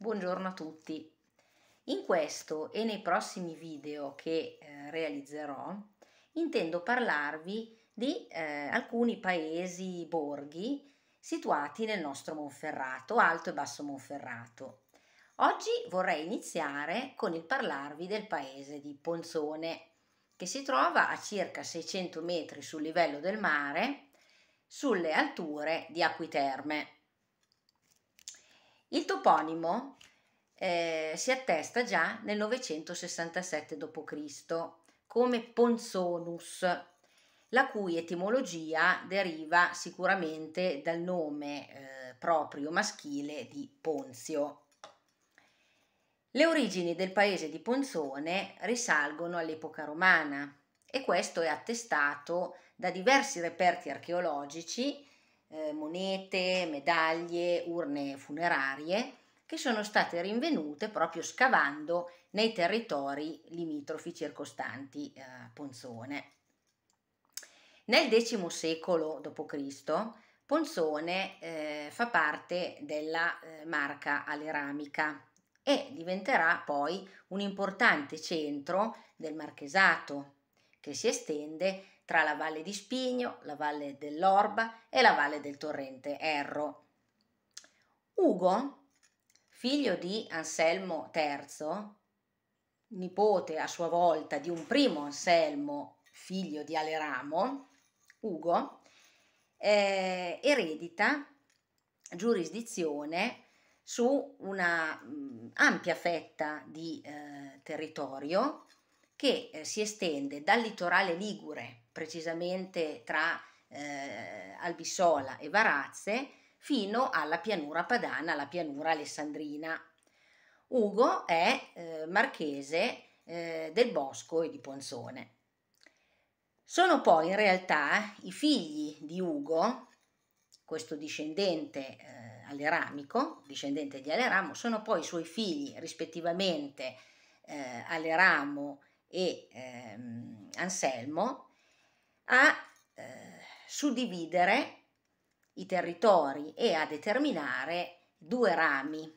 Buongiorno a tutti! In questo e nei prossimi video che eh, realizzerò intendo parlarvi di eh, alcuni paesi borghi situati nel nostro Monferrato, Alto e Basso Monferrato. Oggi vorrei iniziare con il parlarvi del paese di Ponzone, che si trova a circa 600 metri sul livello del mare, sulle alture di Acquiterme. Il toponimo eh, si attesta già nel 967 d.C. come Ponzonus, la cui etimologia deriva sicuramente dal nome eh, proprio maschile di Ponzio. Le origini del paese di Ponzone risalgono all'epoca romana e questo è attestato da diversi reperti archeologici eh, monete, medaglie, urne funerarie che sono state rinvenute proprio scavando nei territori limitrofi circostanti eh, Ponzone. Nel X secolo d.C. Ponzone eh, fa parte della eh, marca aleramica e diventerà poi un importante centro del marchesato che si estende tra la valle di Spigno, la valle dell'Orba e la valle del torrente Erro. Ugo, figlio di Anselmo III, nipote a sua volta di un primo Anselmo, figlio di Aleramo, Ugo, eh, eredita giurisdizione su una mh, mm, ampia fetta di eh, territorio che eh, si estende dal litorale ligure precisamente tra eh, Albisola e Varazze, fino alla pianura padana, la pianura alessandrina. Ugo è eh, marchese eh, del Bosco e di Ponzone. Sono poi in realtà i figli di Ugo, questo discendente eh, aleramico, discendente di Aleramo, sono poi i suoi figli rispettivamente eh, Aleramo e ehm, Anselmo, a eh, suddividere i territori e a determinare due rami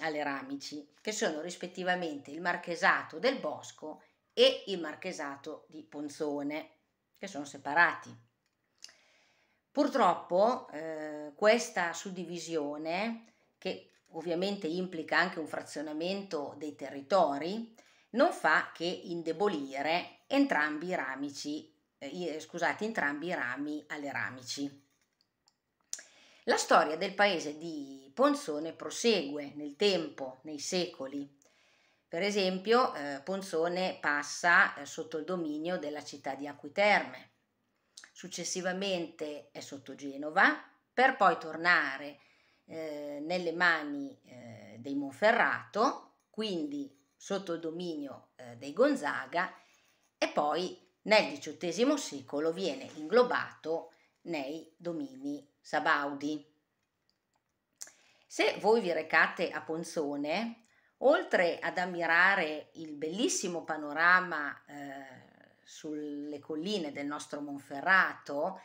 alle ramici, che sono rispettivamente il marchesato del Bosco e il marchesato di Ponzone, che sono separati. Purtroppo eh, questa suddivisione, che ovviamente implica anche un frazionamento dei territori, non fa che indebolire entrambi i ramici eh, eh, scusate, entrambi i rami alle ramici. La storia del paese di Ponzone prosegue nel tempo, nei secoli. Per esempio, eh, Ponzone passa eh, sotto il dominio della città di Acquiterme, successivamente è sotto Genova, per poi tornare eh, nelle mani eh, dei Monferrato, quindi sotto il dominio eh, dei Gonzaga, e poi nel XVIII secolo viene inglobato nei domini sabaudi. Se voi vi recate a Ponzone, oltre ad ammirare il bellissimo panorama eh, sulle colline del nostro Monferrato,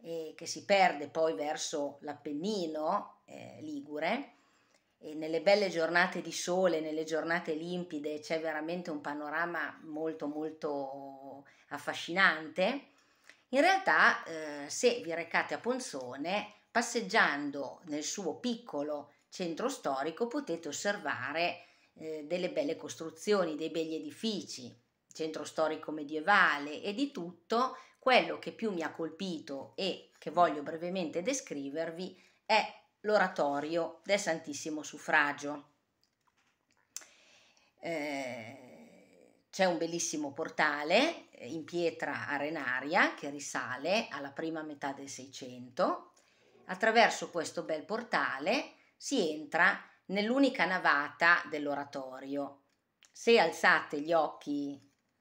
eh, che si perde poi verso l'Appennino eh, Ligure, e nelle belle giornate di sole, nelle giornate limpide, c'è veramente un panorama molto molto affascinante. In realtà, eh, se vi recate a Ponzone, passeggiando nel suo piccolo centro storico, potete osservare eh, delle belle costruzioni, dei begli edifici, centro storico medievale e di tutto. Quello che più mi ha colpito e che voglio brevemente descrivervi è l'oratorio del Santissimo Suffragio. Eh, c'è un bellissimo portale eh, in pietra arenaria che risale alla prima metà del Seicento. Attraverso questo bel portale si entra nell'unica navata dell'oratorio. Se alzate gli occhi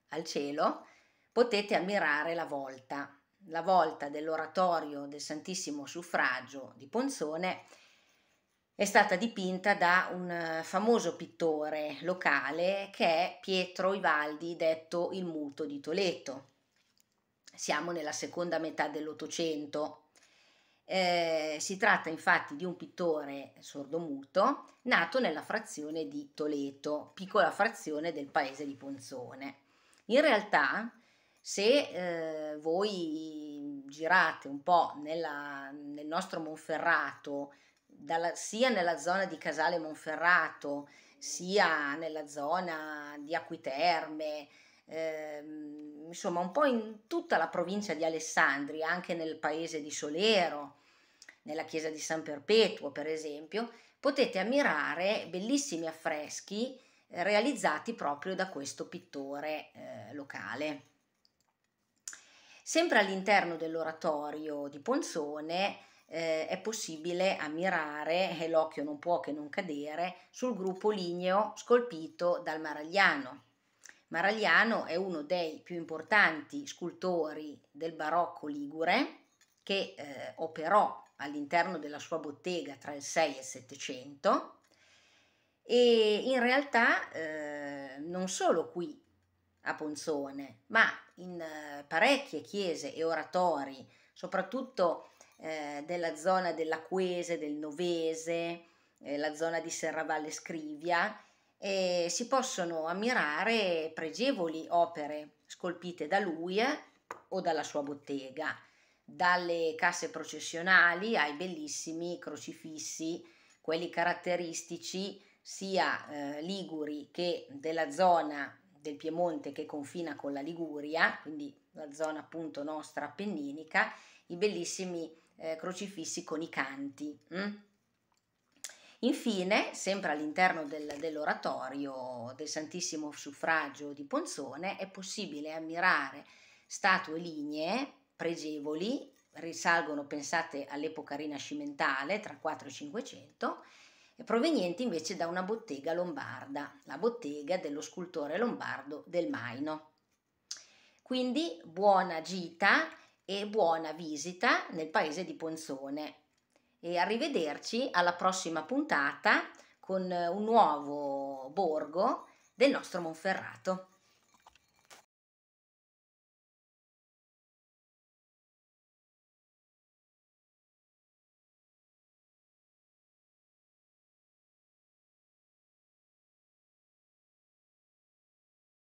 al cielo potete ammirare la volta la volta dell'oratorio del Santissimo Suffragio di Ponzone è stata dipinta da un eh, famoso pittore locale che è Pietro Ivaldi, detto il muto di Toleto. Siamo nella seconda metà dell'Ottocento. Eh, si tratta infatti di un pittore sordomuto nato nella frazione di Toleto, piccola frazione del paese di Ponzone. In realtà se eh, voi girate un po' nella, nel nostro Monferrato, dalla, sia nella zona di Casale Monferrato, sia nella zona di Acquiterme, ehm, insomma un po' in tutta la provincia di Alessandria, anche nel paese di Solero, nella chiesa di San Perpetuo per esempio, potete ammirare bellissimi affreschi eh, realizzati proprio da questo pittore eh, locale. Sempre all'interno dell'oratorio di Ponzone eh, è possibile ammirare, e eh, l'occhio non può che non cadere, sul gruppo ligneo scolpito dal Maragliano. Maragliano è uno dei più importanti scultori del barocco ligure che eh, operò all'interno della sua bottega tra il 6 e il 700 e in realtà eh, non solo qui a Ponzone, ma in eh, parecchie chiese e oratori, soprattutto eh, della zona dell'Aquese, del Novese, eh, la zona di Serravalle Scrivia, eh, si possono ammirare pregevoli opere scolpite da lui eh, o dalla sua bottega, dalle casse processionali ai bellissimi crocifissi, quelli caratteristici sia eh, liguri che della zona del Piemonte che confina con la Liguria, quindi la zona appunto nostra appenninica, i bellissimi eh, crocifissi con i canti. Mm? Infine, sempre all'interno del, dell'oratorio del Santissimo Suffragio di Ponzone, è possibile ammirare statue lignee pregevoli, risalgono, pensate, all'epoca rinascimentale, tra 4 e 500, provenienti invece da una bottega lombarda, la bottega dello scultore lombardo del Maino. Quindi buona gita e buona visita nel paese di Ponzone e arrivederci alla prossima puntata con un nuovo borgo del nostro Monferrato.